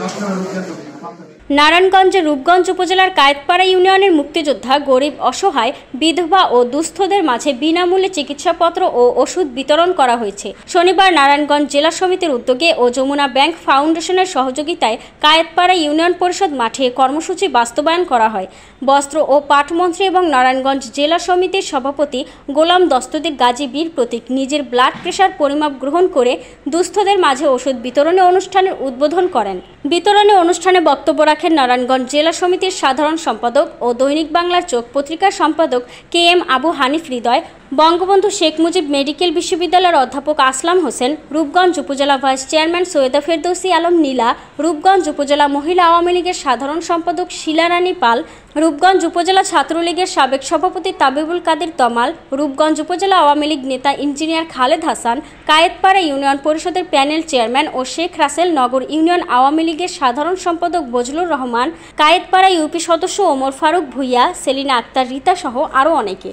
Nacional Olímpico. নারায়ণগঞ্জের রূপগঞ্জ উপজেলার কায়েতপাড়া ইউনিয়নের মুক্তিযোদ্ধা গরিব অসহায় বিধবা ও দুস্থদের মাঝে বিনামূল্যে চিকিৎসাপত্র ও ওষুধ বিতরণ করা হয়েছে শনিবার নারায়ণগঞ্জ জেলা সমিতির উদ্যোগে ও যমুনা ব্যাংক ফাউন্ডেশনের সহযোগিতায় কায়েতপাড়া ইউনিয়ন পরিষদ মাঠে কর্মসূচি বাস্তবায়ন করা হয় বস্ত্র ও পাটমন্ত্রী এবং নারায়ণগঞ্জ জেলা সমিতির সভাপতি গোলাম দস্তদের গাজী বীর প্রতীক নিজের ব্লাড প্রেশার পরিমাপ গ্রহণ করে দুস্থদের মাঝে ওষুধ বিতরণে অনুষ্ঠানের উদ্বোধন করেন বিতরণে অনুষ্ঠানে বক্তব্য রাখেন নারায়ণগঞ্জ জেলা সমিতির সাধারণ সম্পাদক ও দৈনিক বাংলার চোখ পত্রিকার সম্পাদক K M Abu Hanif Hridoy Bangabandhu Sheikh Mujib medical বিশ্ববিদ্যালয়ের অধ্যাপক আসলাম হোসেন রূপগঞ্জ উপজেলা ভাইস চেয়ারম্যান সৈয়দা ফেরদৌসি আলম নীলা রূপগঞ্জ উপজেলা মহিলা আওয়ামী লীগের সাধারণ সম্পাদক শিলারানী পাল রূপগঞ্জ উপজেলা ছাত্রলীগের সাবেক সভাপতি তাবিবুল কাদের তমাল রূপগঞ্জ উপজেলা আওয়ামী লীগ নেতা ইঞ্জিনিয়ার খালেদ হাসান কায়েতপাড়া ইউনিয়ন পরিষদের প্যানেল চেয়ারম্যান ও শেখ রাসেল নগর ইউনিয়ন আওয়ামী লীগের সাধারণ সম্পাদক বজলুর রহমান কায়েতপাড়া ইউপি সদস্য ওমর ফারুক ভুইয়া সেলিনা আক্তার রীতা সহ আরও অনেকে